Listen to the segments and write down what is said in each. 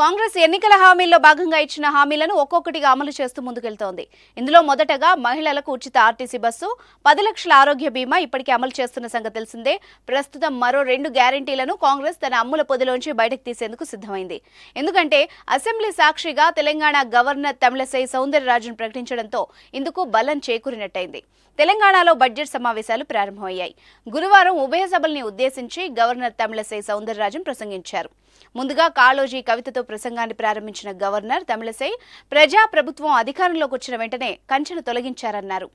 కాంగ్రెస్ ఎన్నికల హామీల్లో భాగంగా ఇచ్చిన హామీలను ఒక్కొక్కటిగా అమలు చేస్తూ ముందుకెళ్తోంది ఇందులో మొదటగా మహిళలకు ఉచిత ఆర్టీసీ బస్సు పది లక్షల ఆరోగ్య బీమా ఇప్పటికే అమలు చేస్తున్న సంగతి తెలిసిందే ప్రస్తుతం మరో రెండు గ్యారంటీలను కాంగ్రెస్ తన అమ్ముల పొదిలోంచి బయటకు తీసేందుకు సిద్ధమైంది ఎందుకంటే అసెంబ్లీ సాక్షిగా తెలంగాణ గవర్నర్ తమిళసై సౌందరరాజన్ ప్రకటించడంతో ఇందుకు బలం చేకూరినట్టయింది తెలంగాణలో బడ్జెట్ సమావేశాలు ప్రారంభమయ్యాయి గురువారం ఉభయ సభల్ని ఉద్దేశించి గవర్నర్ తమిళసై సౌందరరాజన్ ప్రసంగించారు ముందుగా కాళోజీ కవితతో ప్రసంగాన్ని ప్రారంభించిన గవర్నర్ తమిళసై ప్రజా ప్రభుత్వం అధికారంలోకి వచ్చిన వెంటనే కంచెను తొలగించారన్నారు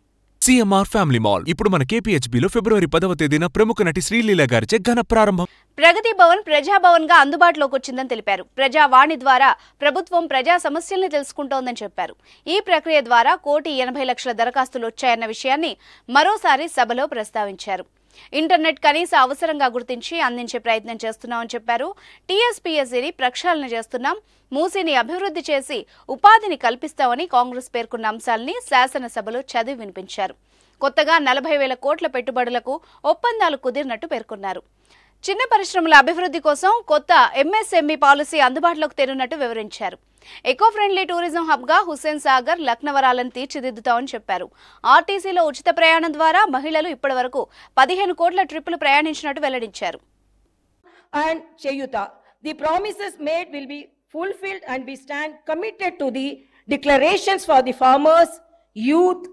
సిఎంఆర్ ఫ్యామిలీ మాల్ ఇప్పుడు మన కేపీహెచ్బిలో ఫిబ్రవరి పదవ తేదీన ప్రముఖ నటి శ్రీలీల గారిచే ఘన ప్రారంభం ప్రగతి భవన్ ప్రజాభవన్ గా అందుబాటులోకి వచ్చిందని తెలిపారు ప్రజావాణి ద్వారా ప్రభుత్వం ప్రజా సమస్యల్ని తెలుసుకుంటోందని చెప్పారు ఈ ప్రక్రియ ద్వారా కోటి ఎనభై లక్షల దరఖాస్తులు వచ్చాయన్న విషయాన్ని మరోసారి సభలో ప్రస్తావించారు ఇంటర్నెట్ కనీస అవసరంగా గుర్తించి అందించే ప్రయత్నం చేస్తున్నామని చెప్పారు టీఎస్పీఎస్సీని ప్రక్షాళన చేస్తున్నాం మూసీని అభివృద్ధి చేసి ఉపాధిని కల్పిస్తామని కాంగ్రెస్ పేర్కొన్న అంశాలని శాసనసభలో చదివి వినిపించారు కొత్తగా నలభై వేల కోట్ల పెట్టుబడులకు ఒప్పందాలు కుదిరినట్టు పేర్కొన్నారు చిన్న పరిశ్రమల అభివృద్ధి కోసం కొత్త ఎంఎస్ఎంఈ పాలసీ అందుబాటులోకి తేనున్నట్టు వివరించారు ఎకో ఫ్రెండ్లీ టూరిజం హబ్గా హుస్సేన్ సాగర్ లక్నవరాలను తీర్చిదిద్దుతామని చెప్పారు ఆర్టీసీలో ఉచిత ప్రయాణం ద్వారా మహిళలు ఇప్పటి వరకు పదిహేను కోట్ల ట్రిప్పులు ప్రయాణించినట్టు వెల్లడించారు and Cheyutha the promises made will be fulfilled and we stand committed to the declarations for the farmers youth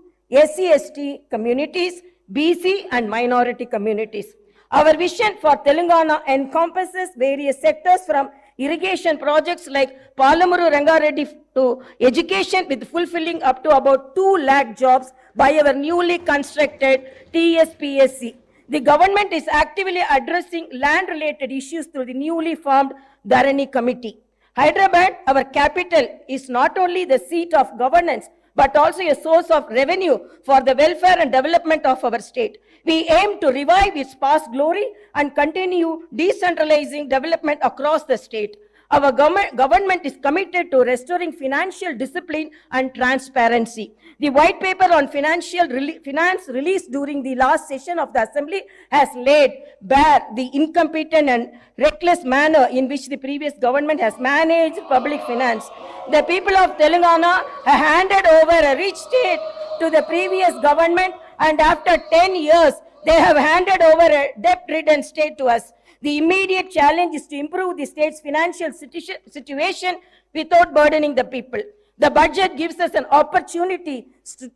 SC ST communities BC and minority communities Our vision for Telangana encompasses various sectors from irrigation projects like Palamuru Rangareddy to education with fulfilling up to about 2 lakh jobs by our newly constructed TSPSC. The government is actively addressing land-related issues through the newly formed Dharani Committee. Hyderabad, our capital, is not only the seat of governance, but also a source of revenue for the welfare and development of our state. We aim to revive its past glory and continue decentralizing development across the state. Our government, is committed to restoring financial discipline and transparency. The white paper on financial rele finance released during the last session of the Assembly has laid bare the incompetent and reckless manner in which the previous government has managed public finance. The people of Telangana have handed over a rich state to the previous government and after 10 years, they have handed over a debt-ridden state to us. The immediate challenge is to improve the state's financial situation without burdening the people. The budget gives us an opportunity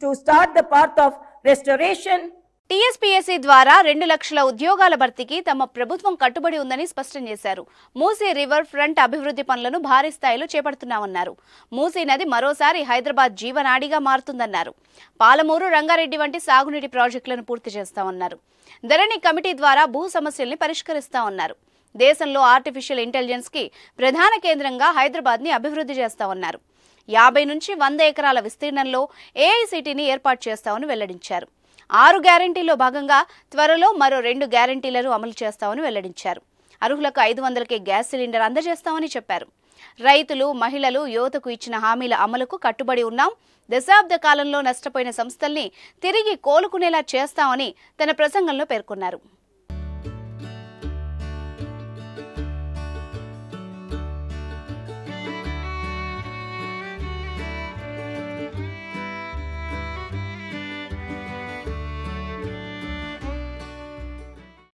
to start the path of restoration, TSPSC ద్వారా రెండు లక్షల ఉద్యోగాల భర్తీకి తమ ప్రభుత్వం కట్టుబడి ఉందని స్పష్టం చేశారు మూసీ రివర్ ఫ్రంట్ అభివృద్ధి పనులను భారీ స్థాయిలో చేపడుతున్నామన్నారు మూసీ నది మరోసారి హైదరాబాద్ జీవనాడిగా మారుతుందన్నారు పాలమూరు రంగారెడ్డి వంటి సాగునీటి ప్రాజెక్టులను పూర్తి చేస్తామన్నారు ధరణి కమిటీ ద్వారా భూ సమస్యల్ని పరిష్కరిస్తామన్నారు దేశంలో ఆర్టిఫిషియల్ ఇంటెలిజెన్స్కి ప్రధాన కేంద్రంగా హైదరాబాద్ని అభివృద్ధి చేస్తామన్నారు యాభై నుంచి వంద ఎకరాల విస్తీర్ణంలో ఏఐసిటీని ఏర్పాటు చేస్తామని వెల్లడించారు ఆరు గ్యారంటీల్లో భాగంగా త్వరలో మరో రెండు గ్యారంటీలను అమలు చేస్తామని వెల్లడించారు అర్హులకు ఐదు వందలకే గ్యాస్ సిలిండర్ అందజేస్తామని చెప్పారు రైతులు మహిళలు యువతకు ఇచ్చిన హామీల అమలుకు కట్టుబడి ఉన్నాం దశాబ్ద కాలంలో నష్టపోయిన సంస్థల్ని తిరిగి కోలుకునేలా చేస్తామని తన ప్రసంగంలో పేర్కొన్నారు